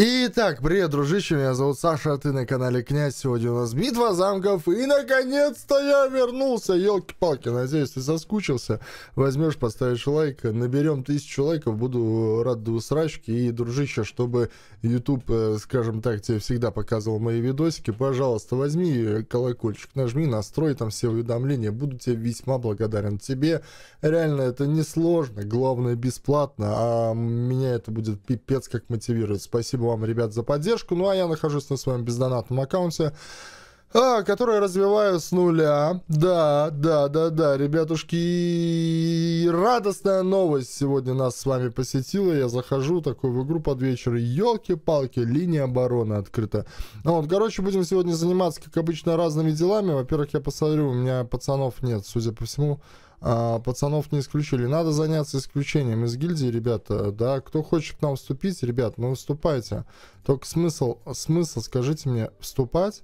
Итак, привет, дружище, меня зовут Саша, а ты на канале Князь. Сегодня у нас битва замков, и наконец-то я вернулся, елки-палки. Надеюсь, ты соскучился, возьмешь, поставишь лайк, наберем тысячу лайков, буду рад до усрачки. И, дружище, чтобы YouTube, э, скажем так, тебе всегда показывал мои видосики, пожалуйста, возьми колокольчик, нажми, настрой там все уведомления, буду тебе весьма благодарен. Тебе реально это не сложно, главное бесплатно, а меня это будет пипец как мотивирует. Спасибо вам, ребят, за поддержку. Ну, а я нахожусь на своем бездонатном аккаунте, а, который развиваю с нуля. Да, да, да, да, ребятушки, радостная новость сегодня нас с вами посетила. Я захожу такой в игру под вечер. Елки-палки, линия обороны открыта. Ну вот, короче, будем сегодня заниматься, как обычно, разными делами. Во-первых, я посмотрю, у меня пацанов нет, судя по всему. А, пацанов не исключили. Надо заняться исключением из гильдии, ребята, да, кто хочет к нам вступить, ребят, ну вступайте. Только смысл, смысл, скажите мне, вступать,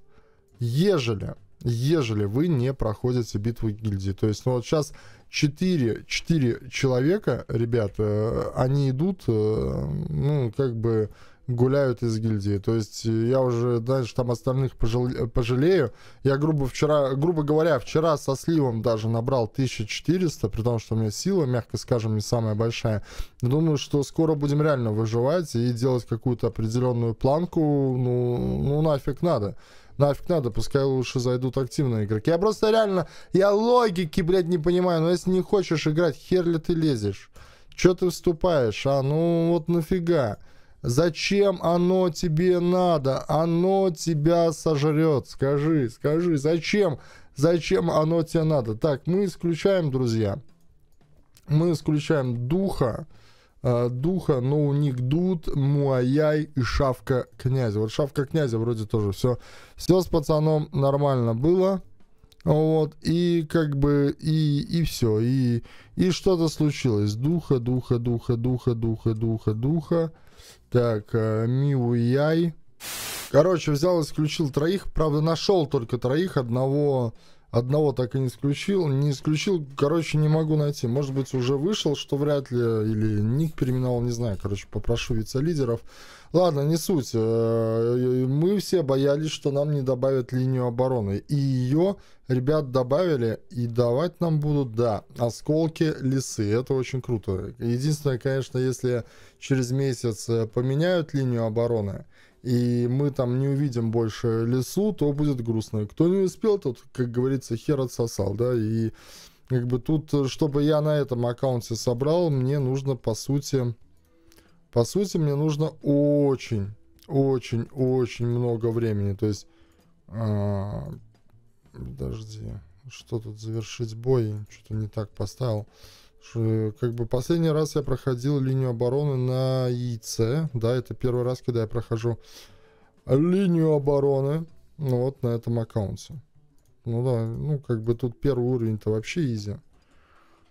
ежели, ежели вы не проходите битву гильдии. То есть, ну вот сейчас 4, 4 человека, ребят, э, они идут, э, ну, как бы гуляют из гильдии. То есть э, я уже знаешь, там остальных пожале э, пожалею. Я, грубо, вчера, грубо говоря, вчера со сливом даже набрал 1400, при том, что у меня сила, мягко скажем, не самая большая. Думаю, что скоро будем реально выживать и делать какую-то определенную планку. Ну, ну нафиг надо нафиг надо, пускай лучше зайдут активные игроки. Я просто реально, я логики, блядь, не понимаю, но ну, если не хочешь играть, хер ли ты лезешь? Чё ты вступаешь, а? Ну вот нафига? Зачем оно тебе надо? Оно тебя сожрет. Скажи, скажи, зачем? Зачем оно тебе надо? Так, мы исключаем, друзья. Мы исключаем духа. А, духа, Но у них Дуд, Муаяй и Шавка Князя. Вот Шавка Князя вроде тоже все, все с пацаном нормально было. Вот, и как бы, и, и все, и, и что-то случилось. Духа, духа, духа, духа, духа, духа, духа. Так, э, Миу Яй. Короче, взял, исключил троих. Правда, нашел только троих. Одного Одного так и не исключил. Не исключил, короче, не могу найти. Может быть, уже вышел, что вряд ли, или ник переименовал, не знаю. Короче, попрошу вице-лидеров. Ладно, не суть. Э, э, э, мы все боялись, что нам не добавят линию обороны. И ее ребят добавили, и давать нам будут, да, осколки лисы. Это очень круто. Единственное, конечно, если через месяц поменяют линию обороны, и мы там не увидим больше лесу, то будет грустно. Кто не успел, тот, как говорится, хер отсосал, да, и как бы тут, чтобы я на этом аккаунте собрал, мне нужно, по сути, по сути, мне нужно очень, очень, очень много времени, то есть, а, подожди, что тут завершить бой, что-то не так поставил, Э, как бы последний раз я проходил линию обороны на яйце. Да, это первый раз, когда я прохожу линию обороны. Ну вот на этом аккаунте. Ну да, ну как бы тут первый уровень-то вообще изи.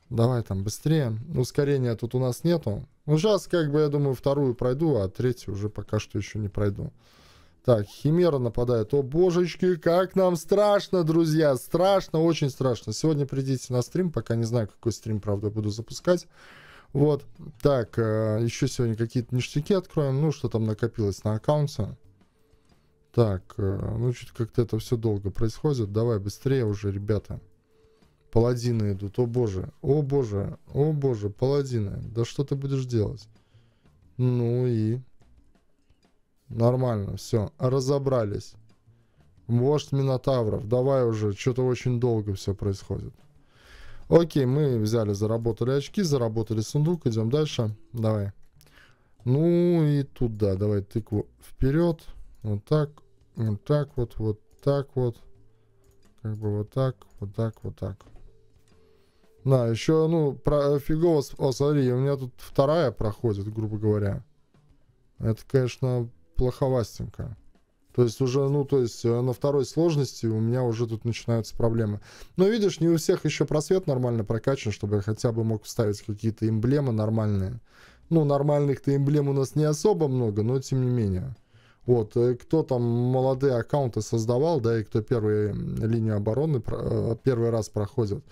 Давай там быстрее. Ускорения тут у нас нету. Ну сейчас как бы я думаю вторую пройду, а третью уже пока что еще не пройду. Так, Химера нападает. О, божечки, как нам страшно, друзья. Страшно, очень страшно. Сегодня придите на стрим. Пока не знаю, какой стрим, правда, буду запускать. Вот. Так, э, еще сегодня какие-то ништяки откроем. Ну, что там накопилось на аккаунте. Так, э, ну, что-то как-то это все долго происходит. Давай быстрее уже, ребята. Паладины идут. О, боже. О, боже. О, боже. Паладины. Да что ты будешь делать? Ну и... Нормально, все, разобрались. Вождь Минотавров, давай уже, что-то очень долго все происходит. Окей, мы взяли, заработали очки, заработали сундук, идем дальше. Давай. Ну и туда, давай тыкву вперед. Вот так, вот так вот, вот так вот. Как бы вот так, вот так, вот так. На, еще, ну, про, фигово, о, смотри, у меня тут вторая проходит, грубо говоря. Это, конечно, плоховастенько. То есть уже, ну, то есть э, на второй сложности у меня уже тут начинаются проблемы. Но видишь, не у всех еще просвет нормально прокачан, чтобы я хотя бы мог вставить какие-то эмблемы нормальные. Ну, нормальных-то эмблем у нас не особо много, но тем не менее. Вот, э, кто там молодые аккаунты создавал, да, и кто первые э, линию обороны первый раз проходит,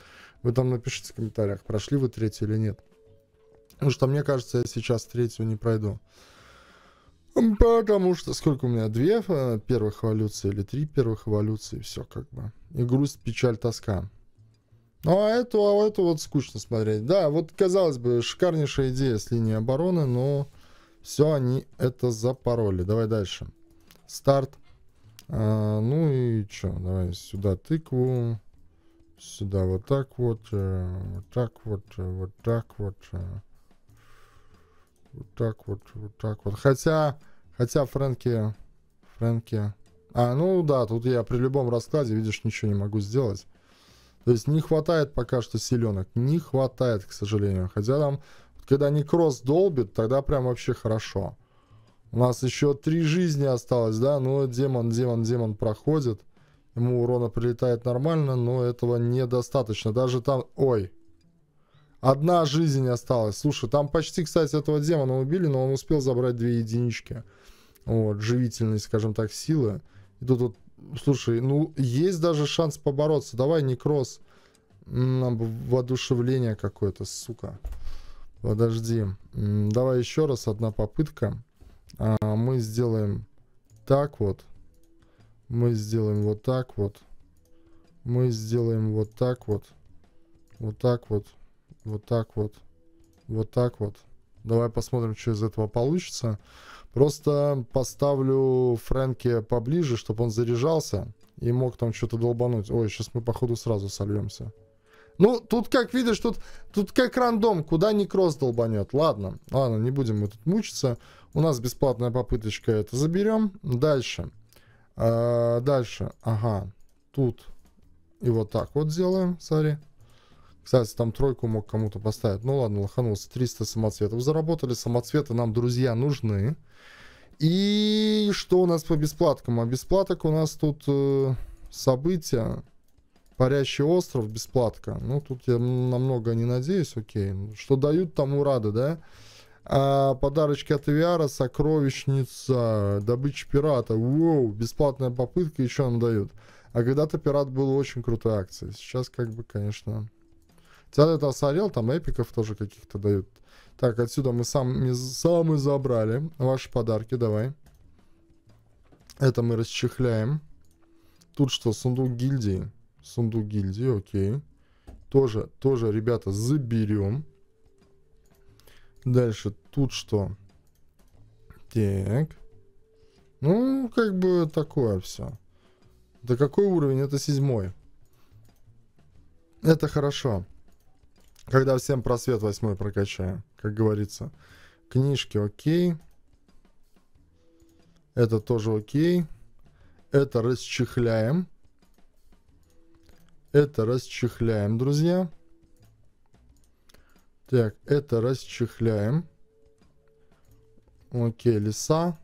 вы там напишите в комментариях, прошли вы третью или нет. Потому что мне кажется, я сейчас третью не пройду. Ну, потому что сколько у меня? Две э, первых эволюции или три первых эволюции, все как бы. И грусть, печаль, тоска. Ну, а эту, а эту вот скучно смотреть. Да, вот, казалось бы, шикарнейшая идея с линии обороны, но все они это запороли. Давай дальше. Старт. А, ну и что, давай сюда тыкву. Сюда вот так вот, э, вот так вот, э, вот так вот. Вот так вот, вот так вот. Хотя, хотя Фрэнки, Фрэнки... А, ну да, тут я при любом раскладе, видишь, ничего не могу сделать. То есть не хватает пока что силенок. Не хватает, к сожалению. Хотя там, когда не кросс долбит, тогда прям вообще хорошо. У нас еще три жизни осталось, да? Но демон, демон, демон проходит. Ему урона прилетает нормально, но этого недостаточно. Даже там... Ой, Одна жизнь осталась. Слушай, там почти, кстати, этого демона убили, но он успел забрать две единички. Вот, живительные, скажем так, силы. И тут вот, слушай, ну, есть даже шанс побороться. Давай, некроз. Нам воодушевление какое-то, сука. Подожди. Давай еще раз одна попытка. А, мы сделаем так вот. Мы сделаем вот так вот. Мы сделаем вот так вот. Вот так вот вот так вот, вот так вот. Давай посмотрим, что из этого получится. Просто поставлю Фрэнке поближе, чтобы он заряжался и мог там что-то долбануть. Ой, сейчас мы, походу, сразу сольемся. Ну, тут, как видишь, тут, тут как рандом, куда не кросс долбанет. Ладно, ладно, не будем мы тут мучиться. У нас бесплатная попыточка, это заберем. Дальше. Э дальше, ага, тут и вот так вот сделаем, смотри. Кстати, там тройку мог кому-то поставить. Ну ладно, лоханулся. 300 самоцветов. Заработали самоцветы, нам друзья нужны. И что у нас по бесплаткам? А бесплаток у нас тут э, события. Парящий остров, бесплатка. Ну, тут я намного не надеюсь, окей. Что дают, тому рады, да? А, подарочки от Авиара, сокровищница, добыча пирата. Воу, бесплатная попытка, еще нам дают. А когда-то пират был очень крутой акцией. Сейчас как бы, конечно, Театр этого сорел, там эпиков тоже каких-то дают. Так, отсюда мы сами, сами забрали. Ваши подарки, давай. Это мы расчехляем. Тут что, сундук гильдии? Сундук гильдии, окей. Тоже, тоже, ребята, заберем. Дальше, тут что? Так. Ну, как бы такое все. Да какой уровень? Это седьмой. Это хорошо. Когда всем просвет восьмой прокачаем, как говорится. Книжки окей. Это тоже окей. Это расчехляем. Это расчехляем, друзья. Так, это расчехляем. Окей, леса.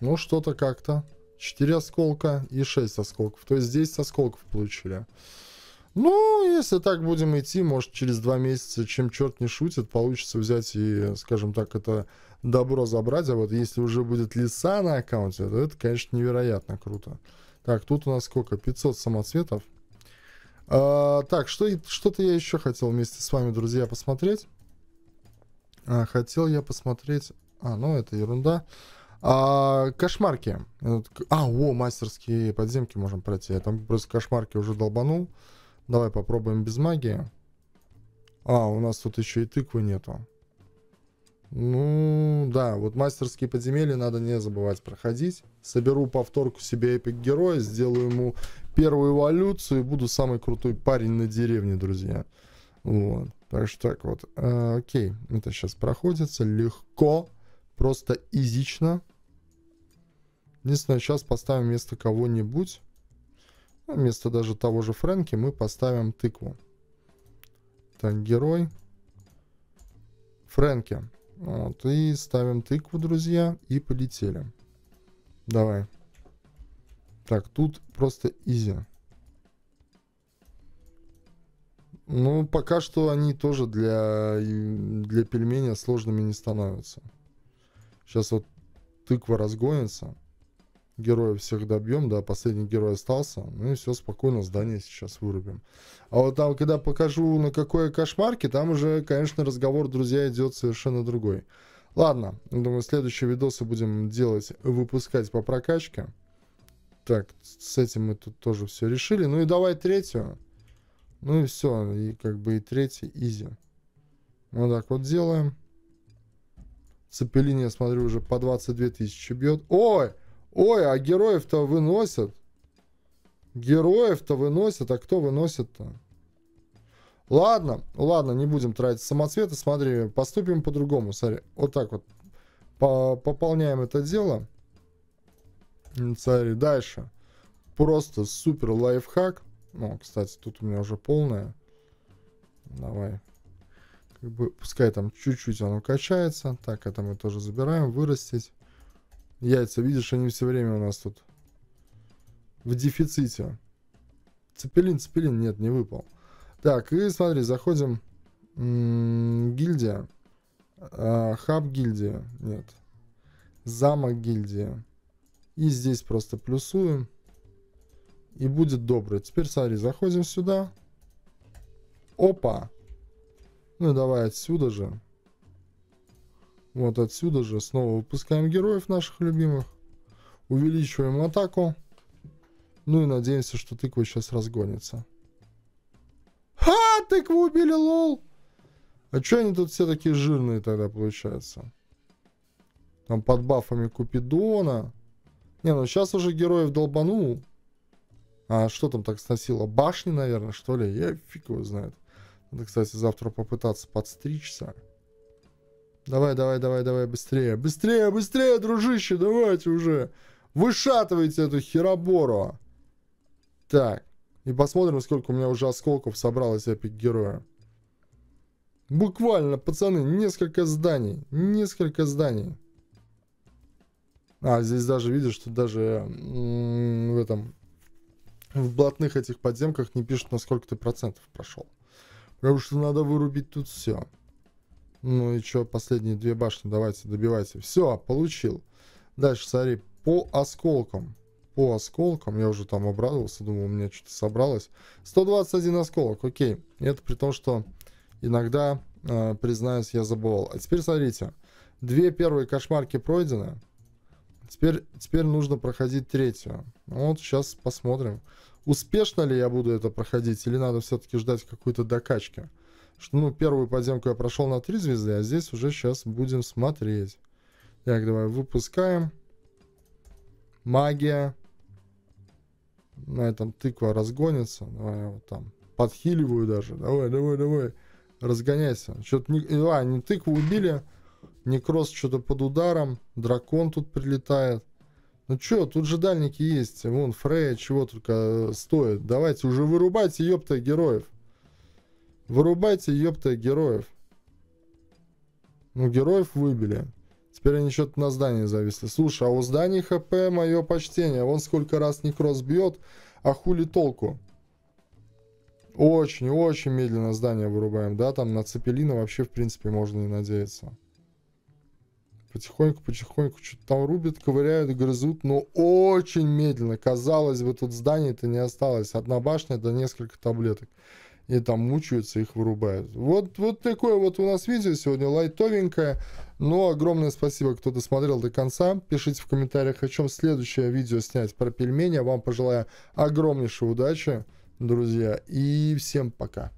Ну, что-то как-то. 4 осколка и 6 осколков. То есть 10 осколков получили. Ну, если так будем идти, может, через два месяца, чем черт не шутит, получится взять и, скажем так, это добро забрать. А вот если уже будет леса на аккаунте, то это, конечно, невероятно круто. Так, тут у нас сколько? 500 самоцветов. А, так, что, что-то я еще хотел вместе с вами, друзья, посмотреть. А, хотел я посмотреть... А, ну, это ерунда. А, кошмарки. А, о, мастерские подземки можем пройти. Я там просто кошмарки уже долбанул. Давай попробуем без магии. А, у нас тут еще и тыквы нету. Ну, да, вот мастерские подземелья надо не забывать проходить. Соберу повторку себе эпик героя, сделаю ему первую эволюцию и буду самый крутой парень на деревне, друзья. Вот, так что так вот. Э, окей, это сейчас проходится легко, просто изично. Единственное, сейчас поставим место кого-нибудь ну, вместо даже того же Фрэнки мы поставим тыкву. Так, герой. Фрэнки. Вот, и ставим тыкву, друзья, и полетели. Давай. Так, тут просто изи. Ну, пока что они тоже для, для пельменя сложными не становятся. Сейчас вот тыква разгонится героев всех добьем, да, последний герой остался, ну и все, спокойно здание сейчас вырубим. А вот там, когда покажу, на какой кошмарке, там уже, конечно, разговор, друзья, идет совершенно другой. Ладно, думаю, следующие видосы будем делать, выпускать по прокачке. Так, с этим мы тут тоже все решили. Ну и давай третью. Ну и все, и как бы и третий изи. Вот так вот делаем. Цепелин, я смотрю, уже по 22 тысячи бьет. Ой! Ой, а героев-то выносят. Героев-то выносят, а кто выносит-то? Ладно, ладно, не будем тратить самоцветы. Смотри, поступим по-другому. Смотри, вот так вот. По Пополняем это дело. Смотри, дальше. Просто супер лайфхак. Ну, кстати, тут у меня уже полная. Давай. Как бы, пускай там чуть-чуть оно качается. Так, это мы тоже забираем. Вырастить. Яйца, видишь, они все время у нас тут в дефиците. Цепелин, цепелин, нет, не выпал. Так, и смотри, заходим. гильдия. А, хаб гильдия, нет. Замок гильдия. И здесь просто плюсуем. И будет добрый. Теперь, смотри, заходим сюда. Опа! Ну и давай отсюда же. Вот отсюда же снова выпускаем героев наших любимых. Увеличиваем атаку. Ну и надеемся, что тыква сейчас разгонится. Ха! Тыкву убили, лол! А чё они тут все такие жирные тогда получаются? Там под бафами Купидона. Не, ну сейчас уже героев долбанул. А что там так сносило? Башни, наверное, что ли? Я фиг его знает. Надо, кстати, завтра попытаться подстричься. Давай, давай, давай, давай, быстрее. Быстрее, быстрее, дружище, давайте уже. Вышатывайте эту херобору. Так. И посмотрим, сколько у меня уже осколков собралось эпик героя. Буквально, пацаны, несколько зданий. Несколько зданий. А, здесь даже, видишь, что даже в этом... В блатных этих подземках не пишут, на сколько ты процентов прошел. Потому что надо вырубить тут все. Ну и что, последние две башни давайте, добивайте. Все, получил. Дальше, смотри, по осколкам. По осколкам, я уже там обрадовался, думал, у меня что-то собралось. 121 осколок, окей. Это при том, что иногда, э, признаюсь, я забывал. А теперь смотрите. Две первые кошмарки пройдены. Теперь, теперь нужно проходить третью. Вот сейчас посмотрим. Успешно ли я буду это проходить или надо все-таки ждать какой-то докачки. Что, ну, первую подземку я прошел на три звезды, а здесь уже сейчас будем смотреть. Так, давай выпускаем. Магия. На этом тыква разгонится. Давай вот там подхиливаю даже. Давай, давай, давай. Разгоняйся. Что-то не... А, не тыкву убили. Некрос что-то под ударом. Дракон тут прилетает. Ну чё, тут же дальники есть. Вон, Фрея чего только э, стоит. Давайте уже вырубайте, ёпта, героев. Вырубайте, ёпта, героев. Ну, героев выбили. Теперь они что-то на здании зависли. Слушай, а у зданий ХП мое почтение. Вон сколько раз некроз бьет, а хули толку? Очень-очень медленно здание вырубаем, да? Там на Цепелина вообще, в принципе, можно не надеяться. Потихоньку-потихоньку что-то там рубят, ковыряют, грызут, но очень медленно. Казалось бы, тут здание-то не осталось. Одна башня да несколько таблеток и там мучаются, их вырубают. Вот, вот такое вот у нас видео сегодня, лайтовенькое, но ну, огромное спасибо, кто досмотрел до конца. Пишите в комментариях, о чем следующее видео снять про пельмени. А вам пожелаю огромнейшей удачи, друзья, и всем пока.